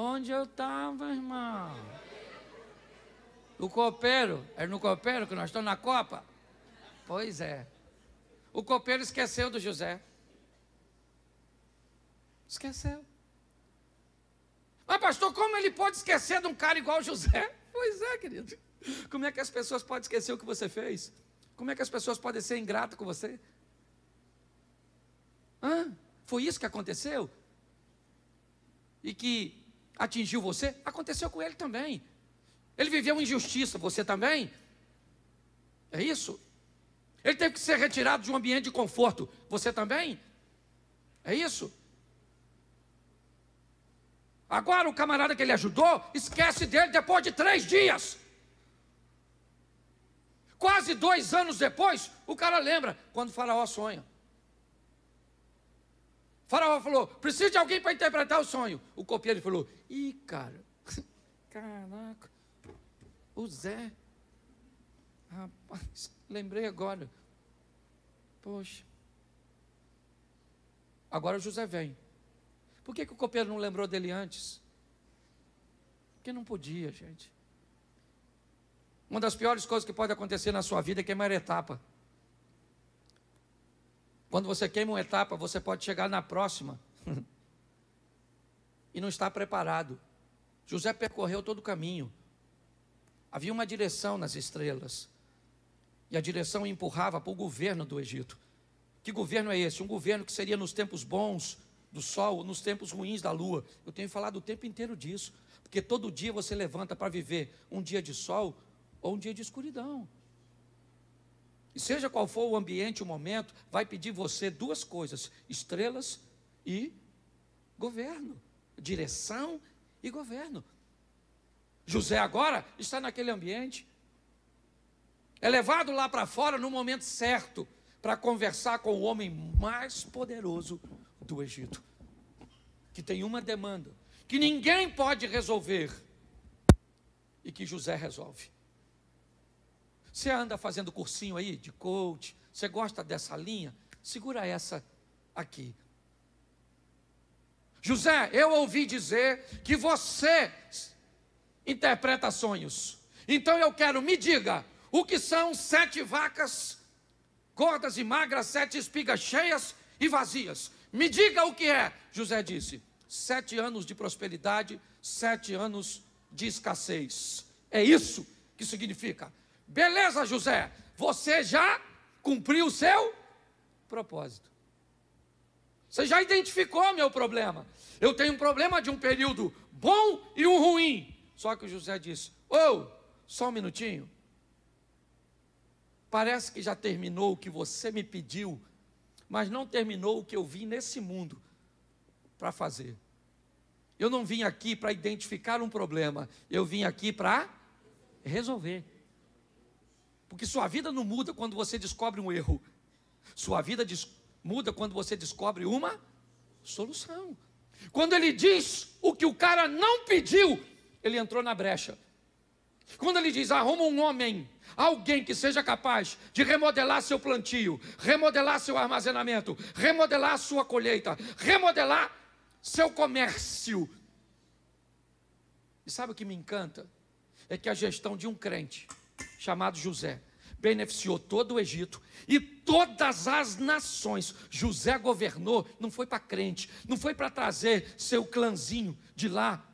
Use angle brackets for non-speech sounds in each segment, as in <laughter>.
Onde eu estava, irmão? O copeiro, era é no copeiro que nós estamos na Copa? Pois é. O copeiro esqueceu do José. Esqueceu. Mas, pastor, como ele pode esquecer de um cara igual José? Pois é, querido. Como é que as pessoas podem esquecer o que você fez? Como é que as pessoas podem ser ingratas com você? Hã? Foi isso que aconteceu? E que atingiu você, aconteceu com ele também. Ele viveu injustiça, você também. É isso? Ele teve que ser retirado de um ambiente de conforto, você também? É isso? Agora o camarada que ele ajudou esquece dele depois de três dias. Quase dois anos depois, o cara lembra quando o faraó sonha. Faraó falou: preciso de alguém para interpretar o sonho. O copeiro falou: ih, cara, <laughs> caraca, o Zé. Rapaz, lembrei agora. Poxa. Agora o José vem. Por que, que o copeiro não lembrou dele antes? Porque não podia, gente. Uma das piores coisas que pode acontecer na sua vida é queimar etapa. Quando você queima uma etapa, você pode chegar na próxima <laughs> e não está preparado. José percorreu todo o caminho. Havia uma direção nas estrelas. E a direção empurrava para o governo do Egito. Que governo é esse? Um governo que seria nos tempos bons do sol, nos tempos ruins da lua. Eu tenho falado o tempo inteiro disso. Porque todo dia você levanta para viver um dia de sol ou um dia de escuridão seja qual for o ambiente, o momento, vai pedir você duas coisas: estrelas e governo, direção e governo. José agora está naquele ambiente, é levado lá para fora no momento certo para conversar com o homem mais poderoso do Egito, que tem uma demanda que ninguém pode resolver e que José resolve. Você anda fazendo cursinho aí de coach? Você gosta dessa linha? Segura essa aqui. José, eu ouvi dizer que você interpreta sonhos. Então eu quero, me diga, o que são sete vacas gordas e magras, sete espigas cheias e vazias? Me diga o que é. José disse: sete anos de prosperidade, sete anos de escassez. É isso que significa Beleza, José, você já cumpriu o seu propósito. Você já identificou meu problema. Eu tenho um problema de um período bom e um ruim. Só que o José disse: Ou, oh, só um minutinho. Parece que já terminou o que você me pediu, mas não terminou o que eu vim nesse mundo para fazer. Eu não vim aqui para identificar um problema, eu vim aqui para resolver. Porque sua vida não muda quando você descobre um erro. Sua vida muda quando você descobre uma solução. Quando ele diz o que o cara não pediu, ele entrou na brecha. Quando ele diz: arruma um homem, alguém que seja capaz de remodelar seu plantio, remodelar seu armazenamento, remodelar sua colheita, remodelar seu comércio. E sabe o que me encanta? É que a gestão de um crente chamado José. Beneficiou todo o Egito e todas as nações. José governou, não foi para crente, não foi para trazer seu clãzinho de lá,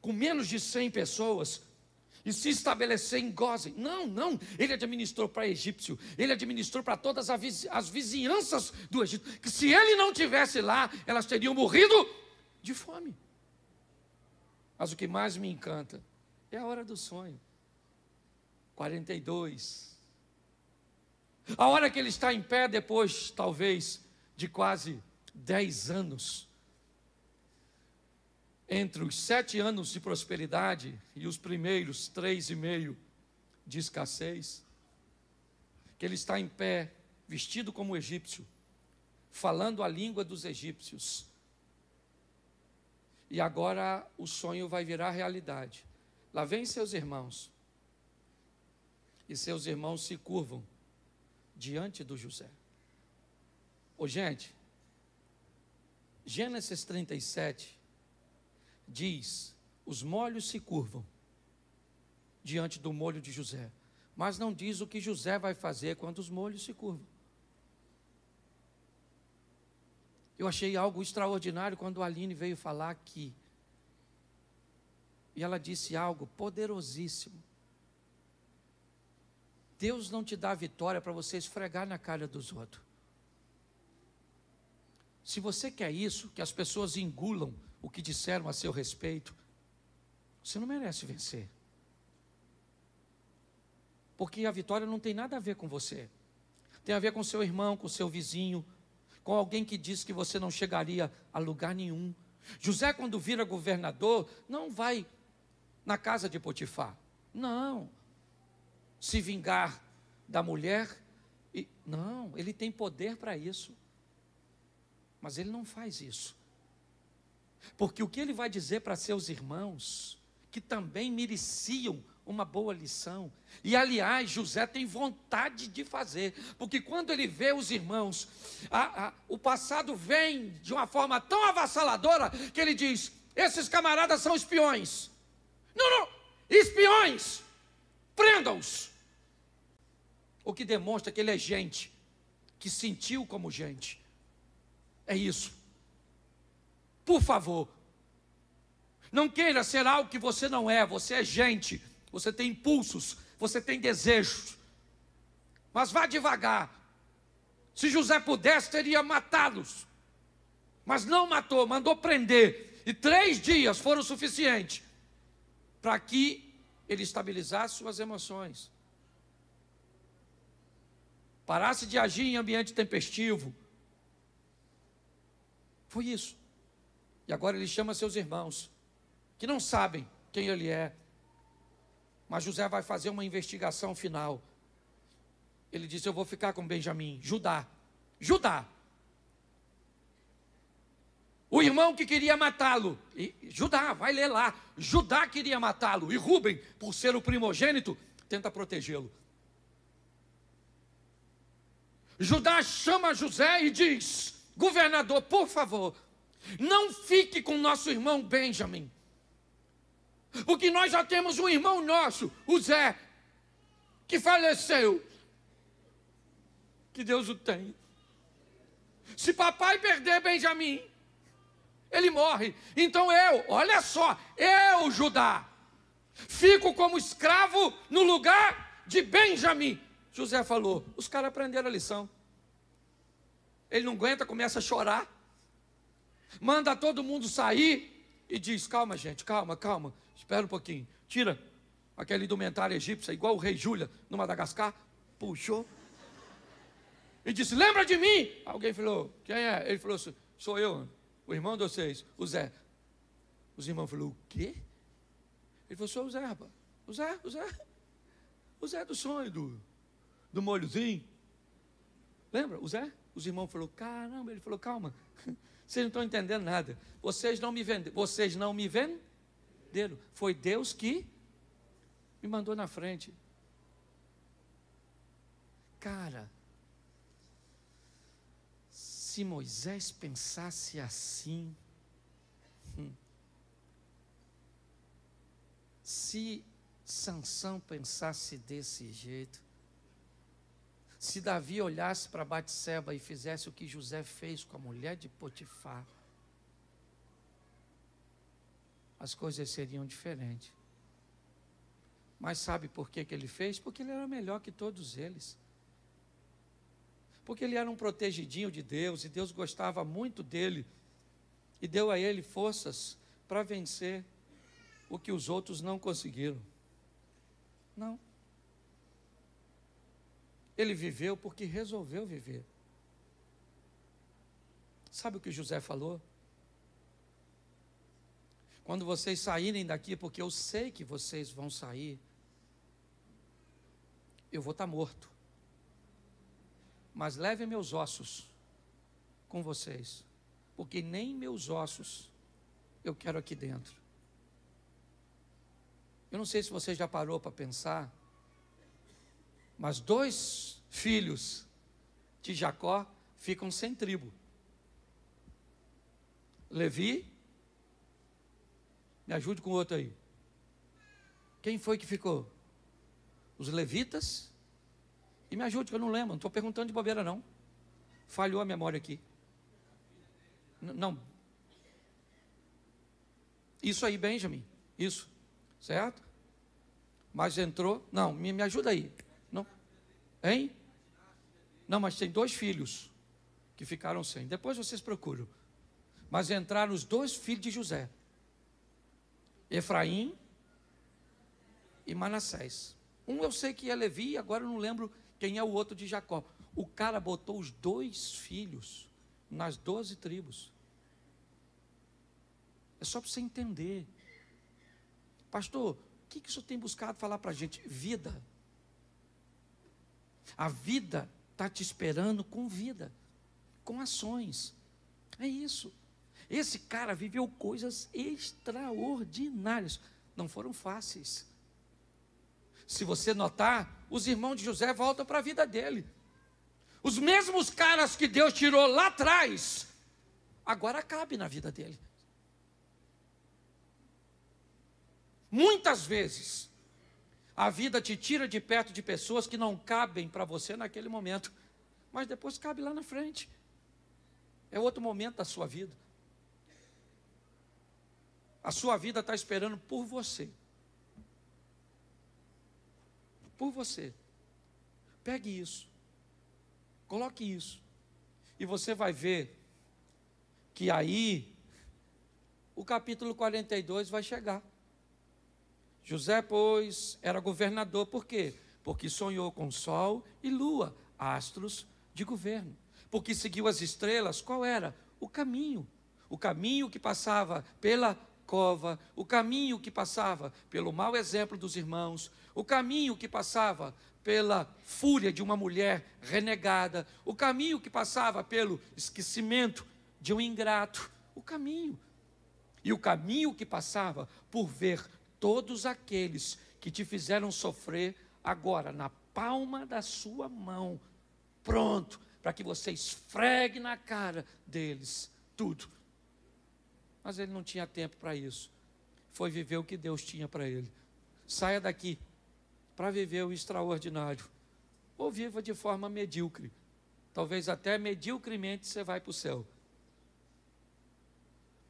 com menos de 100 pessoas, e se estabelecer em Gozen. Não, não. Ele administrou para egípcio, ele administrou para todas as vizinhanças do Egito. Que se ele não tivesse lá, elas teriam morrido de fome. Mas o que mais me encanta é a hora do sonho. 42. A hora que ele está em pé, depois, talvez, de quase 10 anos, entre os sete anos de prosperidade e os primeiros três e meio de escassez, que ele está em pé, vestido como egípcio, falando a língua dos egípcios. E agora o sonho vai virar realidade. Lá vem seus irmãos, e seus irmãos se curvam diante do José. Ô, gente, Gênesis 37 diz: os molhos se curvam diante do molho de José, mas não diz o que José vai fazer quando os molhos se curvam. Eu achei algo extraordinário quando a Aline veio falar aqui. E ela disse algo poderosíssimo. Deus não te dá a vitória para você esfregar na cara dos outros. Se você quer isso, que as pessoas engulam o que disseram a seu respeito, você não merece vencer. Porque a vitória não tem nada a ver com você. Tem a ver com seu irmão, com seu vizinho, com alguém que disse que você não chegaria a lugar nenhum. José, quando vira governador, não vai na casa de Potifar. Não, se vingar da mulher. E, não, ele tem poder para isso. Mas ele não faz isso. Porque o que ele vai dizer para seus irmãos, que também mereciam uma boa lição. E aliás, José tem vontade de fazer, porque quando ele vê os irmãos, a, a, o passado vem de uma forma tão avassaladora que ele diz: esses camaradas são espiões. Não, não, espiões, prendam-os. O que demonstra que ele é gente, que sentiu como gente. É isso. Por favor, não queira ser algo que você não é, você é gente, você tem impulsos, você tem desejos. Mas vá devagar. Se José pudesse, teria matá-los. Mas não matou, mandou prender. E três dias foram suficientes para que ele estabilizasse suas emoções parasse de agir em ambiente tempestivo. Foi isso. E agora ele chama seus irmãos, que não sabem quem ele é. Mas José vai fazer uma investigação final. Ele diz: Eu vou ficar com Benjamim, Judá. Judá. O irmão que queria matá-lo, Judá, vai ler lá. Judá queria matá-lo, e Rubem, por ser o primogênito, tenta protegê-lo. Judá chama José e diz: Governador, por favor, não fique com nosso irmão Benjamin. Porque nós já temos um irmão nosso, o Zé, que faleceu. Que Deus o tenha. Se papai perder Benjamin, ele morre. Então eu, olha só, eu, Judá, fico como escravo no lugar de Benjamin. José falou: os caras aprenderam a lição. Ele não aguenta, começa a chorar. Manda todo mundo sair e diz: calma, gente, calma, calma, espera um pouquinho. Tira aquela indumentária egípcia, igual o rei Júlia no Madagascar. Puxou. E disse: lembra de mim? Alguém falou: quem é? Ele falou: assim, sou eu, o irmão de vocês, o Zé. Os irmãos falaram: o quê? Ele falou: sou o Zé, rapaz. O Zé, o Zé. O Zé do sonho do do molhozinho. Lembra? O Zé? Os irmãos falaram, caramba, ele falou, calma, <laughs> vocês não estão entendendo nada. Vocês não me venderam, vocês não me venderam. Foi Deus que me mandou na frente. Cara, se Moisés pensasse assim, hum, se Sansão pensasse desse jeito, se Davi olhasse para Batseba e fizesse o que José fez com a mulher de Potifar, as coisas seriam diferentes. Mas sabe por que, que ele fez? Porque ele era melhor que todos eles. Porque ele era um protegidinho de Deus e Deus gostava muito dele e deu a ele forças para vencer o que os outros não conseguiram. Não. Ele viveu porque resolveu viver. Sabe o que José falou? Quando vocês saírem daqui, porque eu sei que vocês vão sair, eu vou estar tá morto. Mas levem meus ossos com vocês, porque nem meus ossos eu quero aqui dentro. Eu não sei se você já parou para pensar mas dois filhos de Jacó ficam sem tribo. Levi, me ajude com outro aí. Quem foi que ficou? Os levitas? E me ajude, que eu não lembro, não estou perguntando de bobeira, não. Falhou a memória aqui. N não. Isso aí, Benjamin. Isso. Certo? Mas entrou. Não, me, me ajuda aí. Hein? Não, mas tem dois filhos que ficaram sem. Depois vocês procuram. Mas entraram os dois filhos de José: Efraim e Manassés. Um eu sei que é Levi, agora eu não lembro quem é o outro de Jacó. O cara botou os dois filhos nas doze tribos. É só para você entender. Pastor, o que, que o senhor tem buscado falar para a gente? Vida. A vida está te esperando com vida, com ações. É isso. Esse cara viveu coisas extraordinárias. Não foram fáceis. Se você notar, os irmãos de José voltam para a vida dele. Os mesmos caras que Deus tirou lá atrás, agora cabe na vida dele. Muitas vezes, a vida te tira de perto de pessoas que não cabem para você naquele momento, mas depois cabe lá na frente. É outro momento da sua vida. A sua vida está esperando por você. Por você. Pegue isso. Coloque isso. E você vai ver que aí o capítulo 42 vai chegar. José, pois, era governador, por quê? Porque sonhou com sol e lua, astros de governo. Porque seguiu as estrelas, qual era? O caminho. O caminho que passava pela cova, o caminho que passava pelo mau exemplo dos irmãos, o caminho que passava pela fúria de uma mulher renegada, o caminho que passava pelo esquecimento de um ingrato, o caminho. E o caminho que passava por ver todos aqueles que te fizeram sofrer agora na palma da sua mão, pronto, para que você esfregue na cara deles tudo. Mas ele não tinha tempo para isso. Foi viver o que Deus tinha para ele. Saia daqui para viver o extraordinário. Ou viva de forma medíocre. Talvez até medíocremente você vai para o céu.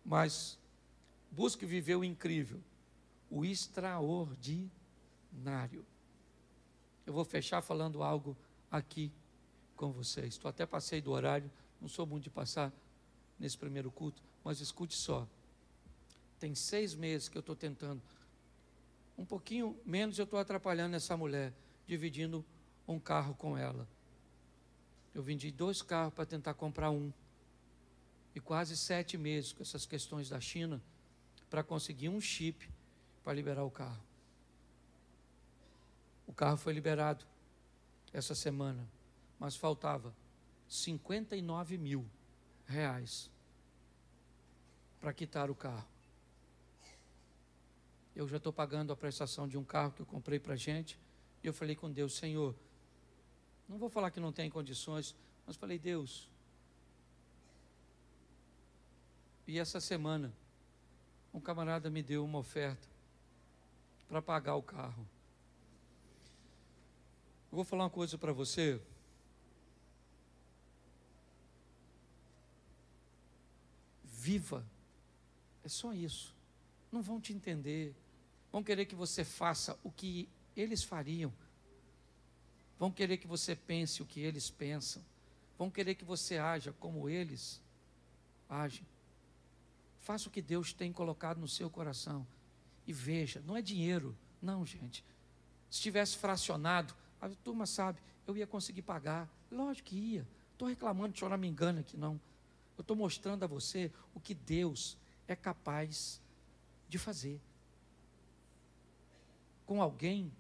Mas busque viver o incrível o extraordinário. Eu vou fechar falando algo aqui com vocês. Estou até passei do horário, não sou muito de passar nesse primeiro culto, mas escute só. Tem seis meses que eu estou tentando. Um pouquinho menos eu estou atrapalhando essa mulher, dividindo um carro com ela. Eu vendi dois carros para tentar comprar um. E quase sete meses com essas questões da China para conseguir um chip para liberar o carro. O carro foi liberado essa semana, mas faltava 59 mil reais para quitar o carro. Eu já estou pagando a prestação de um carro que eu comprei para a gente. E eu falei com Deus, Senhor, não vou falar que não tem condições, mas falei, Deus. E essa semana, um camarada me deu uma oferta para pagar o carro. Eu vou falar uma coisa para você. Viva. É só isso. Não vão te entender. Vão querer que você faça o que eles fariam. Vão querer que você pense o que eles pensam. Vão querer que você haja como eles agem. Faça o que Deus tem colocado no seu coração. E veja, não é dinheiro. Não, gente. Se tivesse fracionado, a turma sabe, eu ia conseguir pagar. Lógico que ia. Estou reclamando, o senhor não me engana aqui, não. Eu estou mostrando a você o que Deus é capaz de fazer com alguém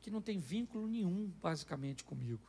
que não tem vínculo nenhum, basicamente, comigo.